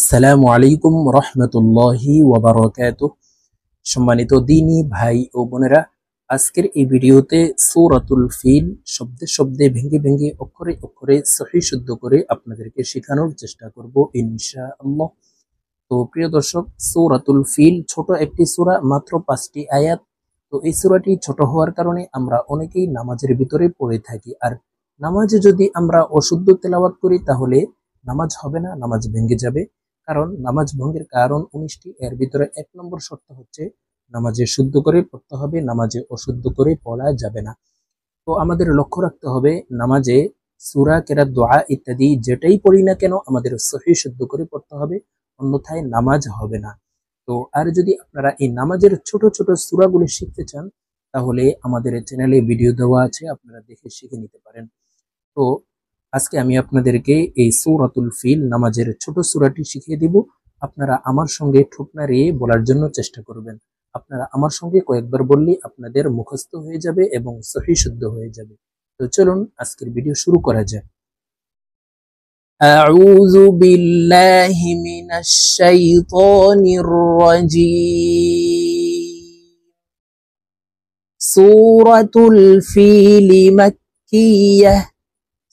আসসালামু আলাইকুম রহমতুল্লাহি ওবরাকাত সম্মানিত দিনী ভাই ও বোনেরা আজকের এই ভিডিওতে সৌরাতুল ফিল শব্দে শব্দে ভেঙ্গে ভেঙ্গে অক্ষরে অক্ষরে সহি শুদ্ধ করে আপনাদেরকে শেখানোর চেষ্টা করব ইনশা আল্লাহ তো প্রিয় দর্শক সৌরাতুল ফিল ছোট একটি সুরা মাত্র পাঁচটি আয়াত তো এই সুরাটি ছোট হওয়ার কারণে আমরা অনেকেই নামাজের ভিতরে পড়ে থাকি আর নামাজে যদি আমরা অশুদ্ধ তেলাওয়াত করি তাহলে নামাজ হবে না নামাজ ভেঙ্গে যাবে কারণ নামাজ ভঙ্গের কারণ উনিশটি এর ভিতরে এক নম্বর শর্ত হচ্ছে নামাজে শুদ্ধ করে পড়তে হবে নামাজে অশুদ্ধ করে পড়া যাবে না তো আমাদের লক্ষ্য রাখতে হবে নামাজে সুরা কেরা দোয়া ইত্যাদি যেটাই পড়ি না কেন আমাদের সহি শুদ্ধ করে পড়তে হবে অন্যথায় নামাজ হবে না তো আর যদি আপনারা এই নামাজের ছোট ছোট সুরাগুলি শিখতে চান তাহলে আমাদের চ্যানেলে ভিডিও দেওয়া আছে আপনারা দেখে শিখে নিতে পারেন তো আজকে আমি আপনাদেরকে এই সৌরাতুল ফিল নামাজের ছোট সুরাটি শিখিয়ে দিব আপনারা আমার সঙ্গে ঠুকনারিয়ে বলার জন্য চেষ্টা করবেন আপনারা আমার সঙ্গে কয়েকবার বললে আপনাদের মুখস্থ হয়ে যাবে এবং সহি শুদ্ধ হয়ে যাবে তো চলুন আজকের ভিডিও শুরু করা যাক أعوذ بالله من الشيطان الرجيم سورة الفيل مكية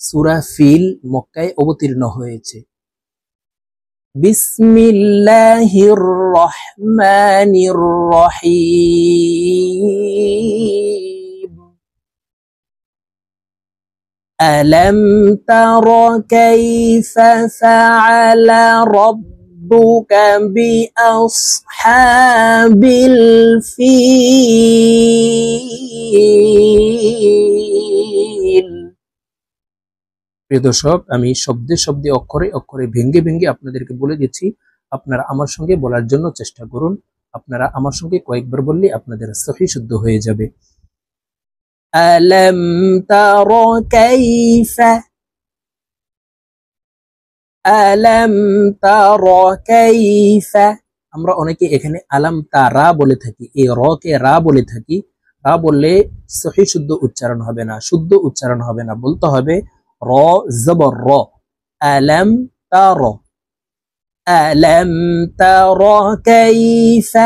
সুরা ফিল মক্কায় অবতীর্ণ হয়েছে বিসমিল্লাহির রহমানির রহিম ألم تر كيف فعل ربك بأصحاب الفيل প্রিয় দর্শক আমি শব্দে শব্দে অক্ষরে অক্ষরে ভেঙ্গে ভেঙ্গে আপনাদেরকে বলে দিচ্ছি আপনারা আমার সঙ্গে বলার জন্য চেষ্টা করুন আপনারা আমার সঙ্গে কয়েকবার বললে আপনাদের সহি শুদ্ধ হয়ে যাবে ألم تر كيف ألم আমরা অনেকে এখানে আলাম তারা বলে থাকি এই র কে রা বলে থাকি রা বললে সহি শুদ্ধ উচ্চারণ হবে না শুদ্ধ উচ্চারণ হবে না বলতে হবে را زبر را ألم ترى ألم ترى كيف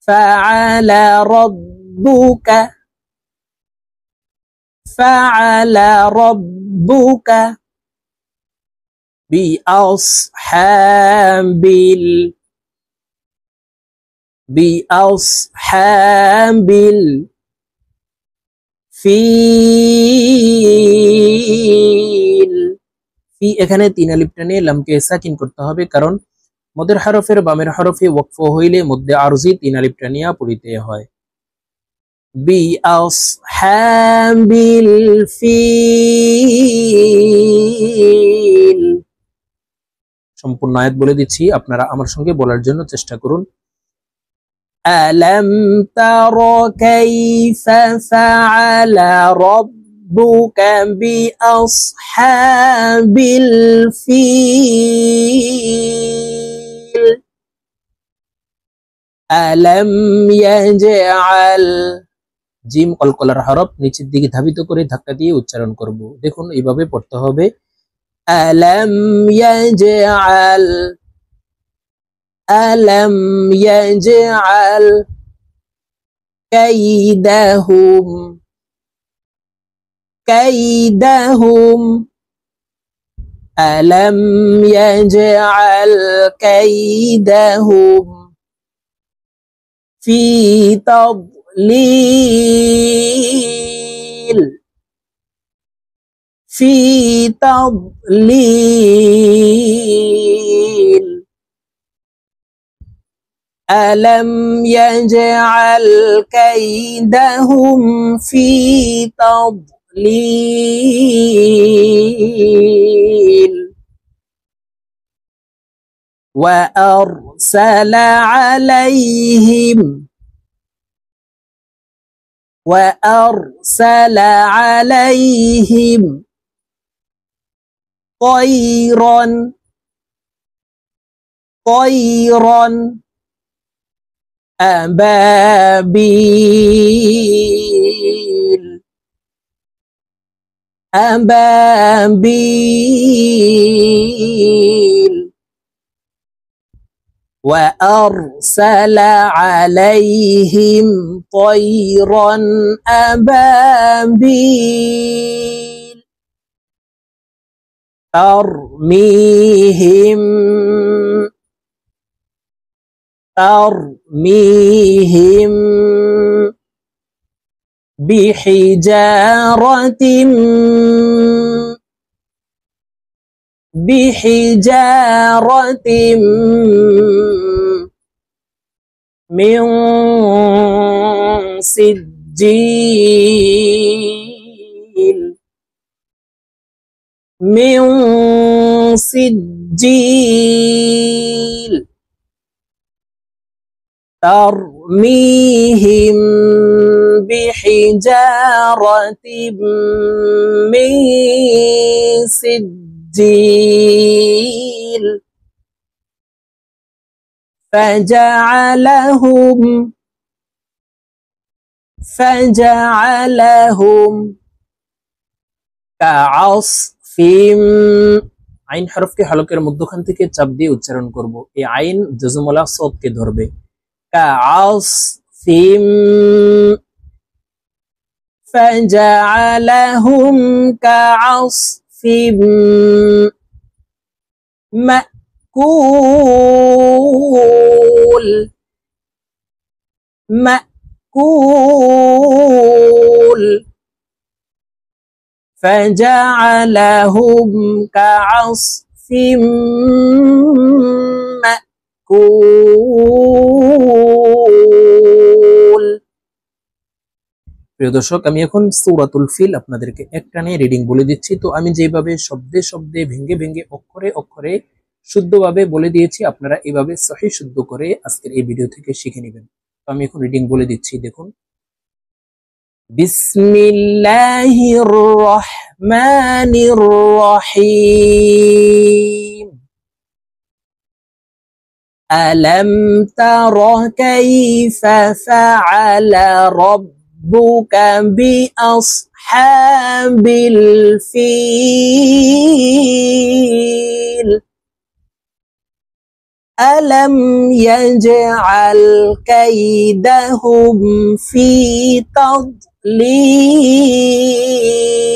فعل ربك فعل ربك بأصحاب بأصحاب الفيل পি এখানে তিন আলিপ টেনে লামকে সাকিন করতে হবে কারণ মদের হরফের বামের হরফে ওয়াকফ হইলে মধ্যে আরজি তিন আলিপ টানিয়া পড়িতে হয় বি আস ফিল সম্পূর্ণ আয়াত বলে দিচ্ছি আপনারা আমার সঙ্গে বলার জন্য চেষ্টা করুন আলম تر كيف فعل ربك بأصحاب الفيل ألم يجعل জিম কলকলার হরফ নিচের দিকে ধাবিত করে ধাক্কা দিয়ে উচ্চারণ করব দেখুন এইভাবে পড়তে হবে আলম ইয়াজআল আলম ইয়াজআল কাইদাহুম كيدهم ألم يجعل كيدهم في تضليل في تضليل ألم يجعل كيدهم في تضليل الضالين وأرسل عليهم وأرسل عليهم طيرا طيرا أبابيل أبابيل وأرسل عليهم طيرا أبابيل أرميهم أرميهم بحجارة بحجارة من سجيل من سجيل ترميهم بحجارة من سجيل فجعلهم فجعلهم كعصف عين حرف كي حلوكي المدخن تكي تبدي وچرن كربو اي عين جزمولا صوت كي دربي كعصف فجعلهم كعصف مأكول مأكول فجعلهم كعصف প্রিয় দর্শক আমি এখন সৌরাতুল ফিল আপনাদেরকে একটা নিয়ে রিডিং বলে দিচ্ছি তো আমি যেভাবে শব্দে শব্দে ভেঙ্গে ভেঙ্গে অক্ষরে অক্ষরে শুদ্ধভাবে বলে দিয়েছি আপনারা এভাবে সহি শুদ্ধ করে আজকের এই ভিডিও থেকে শিখে নেবেন তো আমি এখন রিডিং বলে দিচ্ছি দেখুন বিসমিল্লাহির রহমানির রহিম ألم تر كيف فعل ربك بأصحاب الفيل ألم يجعل كيدهم في تضليل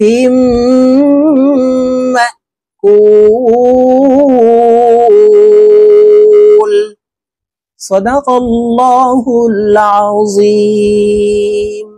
مأكول صدق الله العظيم